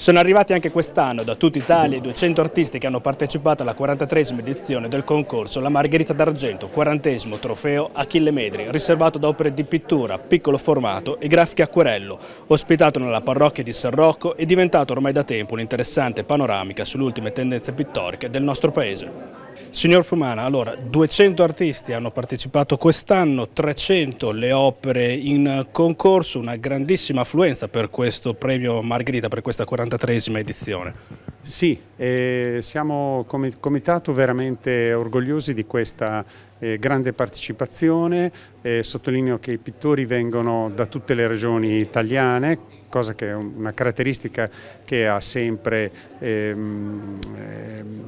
Sono arrivati anche quest'anno da tutta Italia i 200 artisti che hanno partecipato alla 43esima edizione del concorso la Margherita d'Argento, 40esimo trofeo Achille Medri, riservato ad opere di pittura, piccolo formato e grafiche acquerello, ospitato nella parrocchia di San Rocco e diventato ormai da tempo un'interessante panoramica sulle ultime tendenze pittoriche del nostro paese. Signor Fumana, allora 200 artisti hanno partecipato quest'anno, 300 le opere in concorso, una grandissima affluenza per questo premio Margherita, per questa 43esima edizione. Sì, eh, siamo come comitato veramente orgogliosi di questa eh, grande partecipazione, eh, sottolineo che i pittori vengono da tutte le regioni italiane, cosa che è una caratteristica che ha sempre ehm, ehm,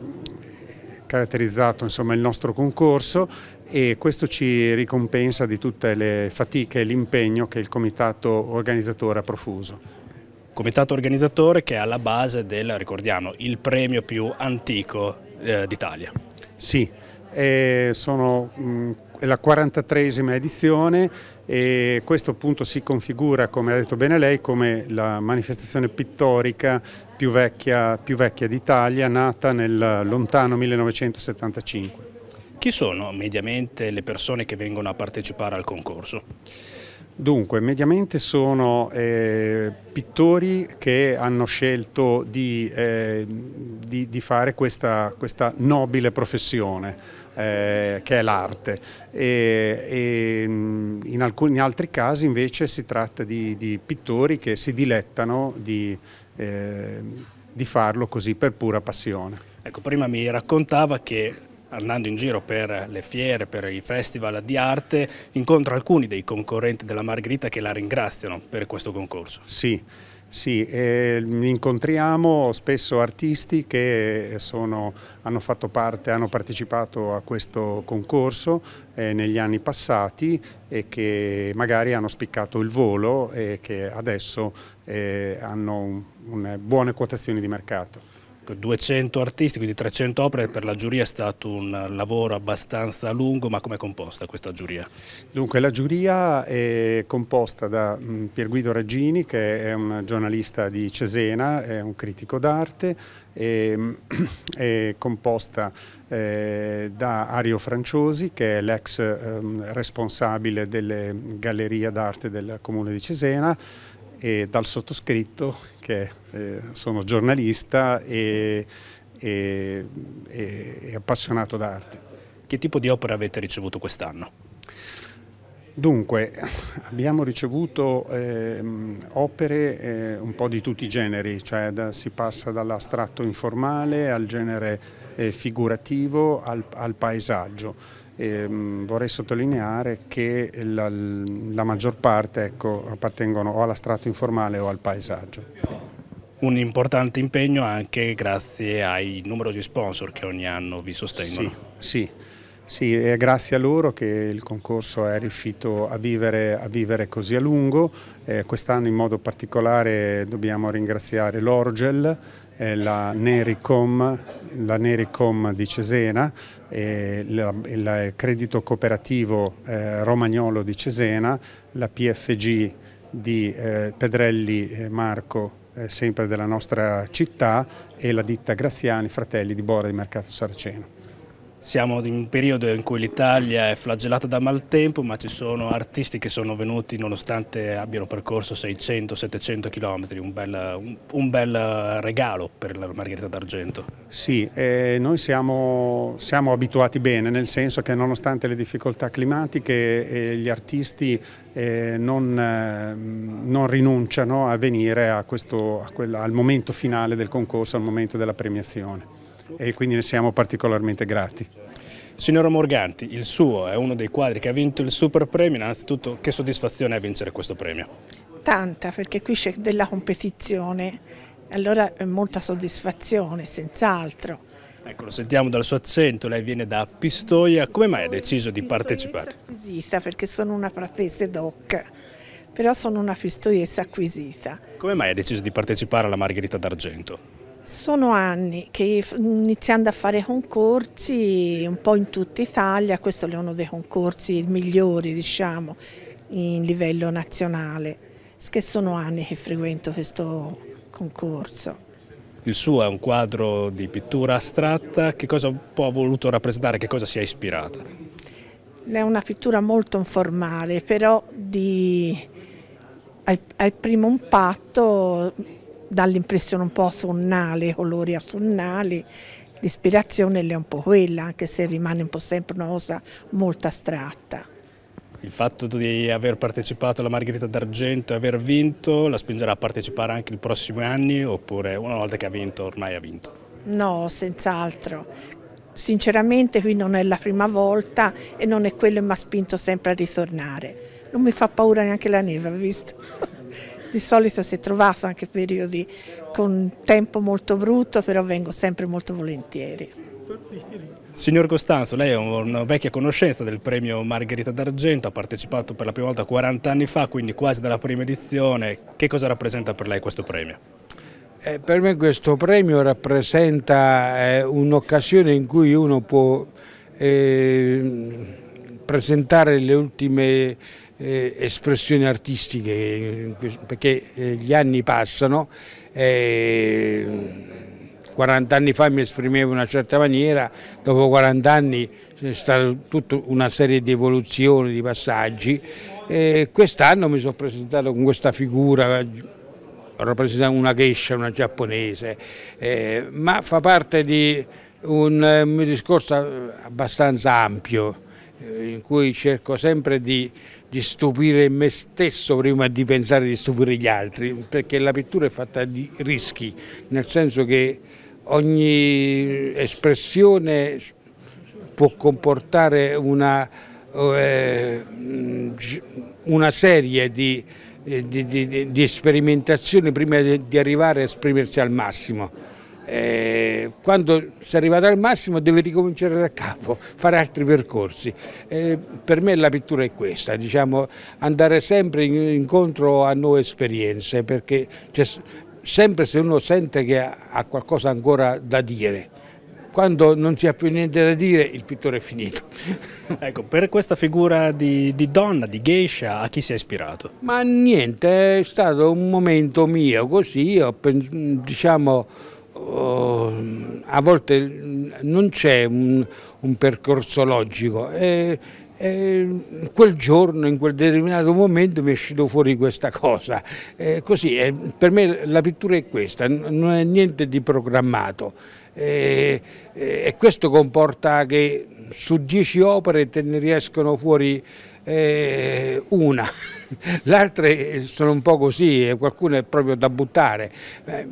caratterizzato insomma, il nostro concorso e questo ci ricompensa di tutte le fatiche e l'impegno che il comitato organizzatore ha profuso comitato organizzatore che è alla base del, ricordiamo, il premio più antico eh, d'Italia. Sì, eh, sono mh, è la 43esima edizione e questo appunto si configura, come ha detto bene lei, come la manifestazione pittorica più vecchia, vecchia d'Italia, nata nel lontano 1975. Chi sono mediamente le persone che vengono a partecipare al concorso? Dunque, mediamente sono eh, pittori che hanno scelto di, eh, di, di fare questa, questa nobile professione eh, che è l'arte. E, e mm, in, alcuni, altri casi invece si tratta di, di pittori che si dilettano di, eh, di farlo così per pura passione. Ecco, prima mi raccontava che andando in giro per le fiere, per i festival di arte, incontra alcuni dei concorrenti della Margherita che la ringraziano per questo concorso. Sì, sì, eh, incontriamo spesso artisti che sono, hanno, fatto parte, hanno partecipato a questo concorso eh, negli anni passati e che magari hanno spiccato il volo e che adesso eh, hanno un, un, buone quotazioni di mercato. 200 ecco, artisti, quindi 300 opere, per la giuria è stato un lavoro abbastanza lungo, ma come è composta questa giuria? Dunque la giuria è composta da mm, Pier Guido Reggini che è un giornalista di Cesena, è un critico d'arte, è, mm, è, composta eh, da Ario Franciosi che è l'ex ehm, responsabile delle gallerie d'arte del comune di Cesena, e dal sottoscritto che eh, sono giornalista e, e, e appassionato d'arte. Che tipo di opera avete ricevuto quest'anno? Dunque, abbiamo ricevuto eh, opere eh, un po' di tutti i generi, cioè da, si passa dall'astratto informale al genere eh, figurativo al, al paesaggio. E, ehm, vorrei sottolineare che la, la maggior parte ecco, appartengono o alla strato informale o al paesaggio. Un importante impegno anche grazie ai numerosi sponsor che ogni anno vi sostengono. Sì, sì. Sì, è grazie a loro che il concorso è riuscito a vivere, a vivere così a lungo. Eh, Quest'anno in modo particolare dobbiamo ringraziare l'Orgel la Nericom, la Nericom di Cesena, il Credito Cooperativo eh, Romagnolo di Cesena, la PFG di eh, Pedrelli Marco eh, sempre della nostra città e la ditta Graziani Fratelli di Bora di Mercato Saraceno. Siamo in un periodo in cui l'Italia è flagellata da maltempo, ma ci sono artisti che sono venuti nonostante abbiano percorso 600-700 km, un bel, un, un bel, regalo per la Margherita d'Argento. Sì, eh, noi siamo, siamo, abituati bene, nel senso che nonostante le difficoltà climatiche eh, gli artisti eh, non, ehm, non, rinunciano a venire a questo, a quel, al momento finale del concorso, al momento della premiazione e quindi ne siamo particolarmente grati. Signora Morganti, il suo è uno dei quadri che ha vinto il super premio, innanzitutto che soddisfazione è vincere questo premio? Tanta, perché qui c'è della competizione, allora eh, molta soddisfazione, senz'altro. Ecco, lo sentiamo dal suo accento, lei viene da Pistoia, come mai ha deciso di partecipare? Acquisita, perché sono una pratese doc, però sono una pistoiessa acquisita. Come mai ha deciso di partecipare alla Margherita d'Argento? Sono anni che iniziando a fare concorsi un po' in tutta Italia, questo è uno dei concorsi migliori diciamo in livello nazionale, che sono anni che frequento questo concorso. Il suo è un quadro di pittura astratta, che cosa può voluto rappresentare, che cosa si è ispirata? È una pittura molto informale, però di, al primo impatto dà l'impressione un po' sonnale, colori assonnali, l'ispirazione è un po' quella, anche se rimane un po' sempre una cosa molto astratta. Il fatto di aver partecipato alla Margherita d'Argento e aver vinto la spingerà a partecipare anche i prossimi anni oppure una volta che ha vinto ormai ha vinto? No, senz'altro. Sinceramente qui non è la prima volta e non è quello che mi ha spinto sempre a ritornare. Non mi fa paura neanche la neve, visto? di solito si è trovato anche periodi con tempo molto brutto, però vengo sempre molto volentieri. Signor Costanzo, lei è una vecchia conoscenza del premio Margherita d'Argento, ha partecipato per la prima volta 40 anni fa, quindi quasi dalla prima edizione. Che cosa rappresenta per lei questo premio? Eh, per me questo premio rappresenta eh, un'occasione in cui uno può eh, presentare le ultime eh, espressioni artistiche, perché eh, gli anni passano, eh, 40 anni fa mi esprimevo in una certa maniera, dopo 40 anni c'è stata tutta una serie di evoluzioni, di passaggi, quest'anno mi sono presentato con questa figura rappresentando una geisha, una giapponese, eh, ma fa parte di un mio eh, discorso abbastanza ampio eh, in cui cerco sempre di, di, stupire me stesso prima di pensare di stupire gli altri, perché la pittura è fatta di rischi, nel senso che ogni espressione può comportare una, eh, una serie di, di, di sperimentazioni prima di arrivare a esprimersi al massimo. Eh, quando sei arrivato al massimo devi ricominciare da capo, fare altri percorsi. Eh, per me la pittura è questa, diciamo, andare sempre incontro a nuove esperienze, perché sempre se uno sente che ha, ha qualcosa ancora da dire, quando non si ha più niente da dire il pittore è finito. ecco, per questa figura di, di, donna, di geisha, a chi si è ispirato? Ma niente, è stato un momento mio così, io diciamo a volte non c'è un, un, percorso logico. E, e quel giorno, in quel determinato momento mi è uscito fuori questa cosa. E così, per me la pittura è questa, non è niente di programmato e, questo comporta che su dieci opere te ne riescono fuori eh, una, le altre sono un po' così e eh, qualcuno è proprio da buttare. Eh,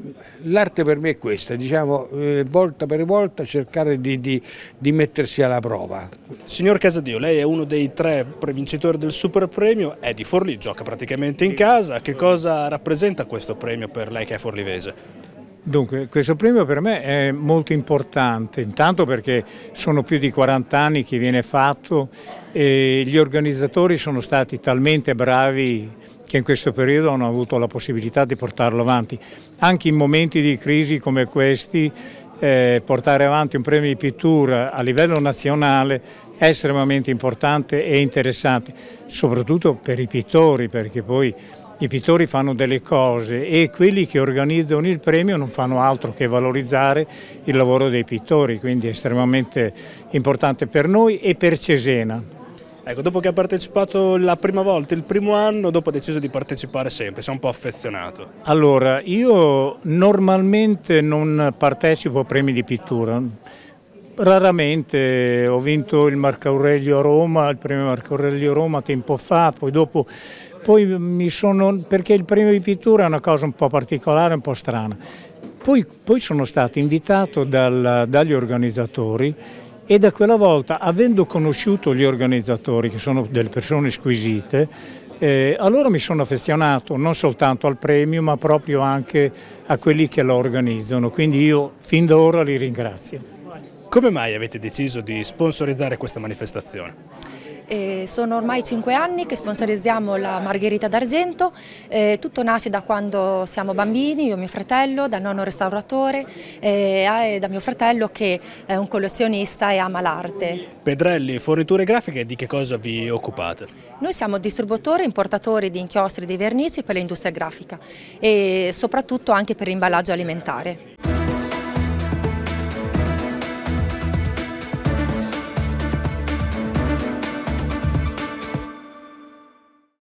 l'arte per me è questa, diciamo eh, volta per volta cercare di, di, di mettersi alla prova. Signor Casadio, lei è uno dei tre vincitori del Super Premio, è di Forlì, gioca praticamente in casa, che cosa rappresenta questo premio per lei che è forlivese? Dunque, questo premio per me è molto importante, intanto perché sono più di 40 anni che viene fatto e gli organizzatori sono stati talmente bravi che in questo periodo hanno avuto la possibilità di portarlo avanti. Anche in momenti di crisi come questi, eh, portare avanti un premio di pittura a livello nazionale è estremamente importante e interessante, soprattutto per i pittori, perché poi i pittori fanno delle cose e quelli che organizzano il premio non fanno altro che valorizzare il lavoro dei pittori, quindi è estremamente importante per noi e per Cesena. Ecco, dopo che ha partecipato la prima volta, il primo anno, dopo ha deciso di partecipare sempre, si è un po' affezionato. Allora, io normalmente non partecipo a premi di pittura, raramente ho vinto il Marco Aurelio a Roma, il premio Marco Aurelio a Roma tempo fa, poi dopo poi mi sono, perché il premio di pittura è una cosa un po' particolare, un po' strana. Poi, poi sono stato invitato dal, dagli organizzatori e da quella volta, avendo conosciuto gli organizzatori, che sono delle persone squisite, eh, allora mi sono affezionato non soltanto al premio ma proprio anche a quelli che lo organizzano, quindi io fin da ora li ringrazio. Come mai avete deciso di sponsorizzare questa manifestazione? Eh, sono ormai cinque anni che sponsorizziamo la Margherita d'Argento, eh, tutto nasce da quando siamo bambini, io e mio fratello, dal nonno restauratore e da mio fratello che è un collezionista e ama l'arte. Pedrelli, forniture grafiche, di che cosa vi occupate? Noi siamo distributori e importatori di inchiostri e di vernici per l'industria grafica e soprattutto anche per l'imballaggio alimentare.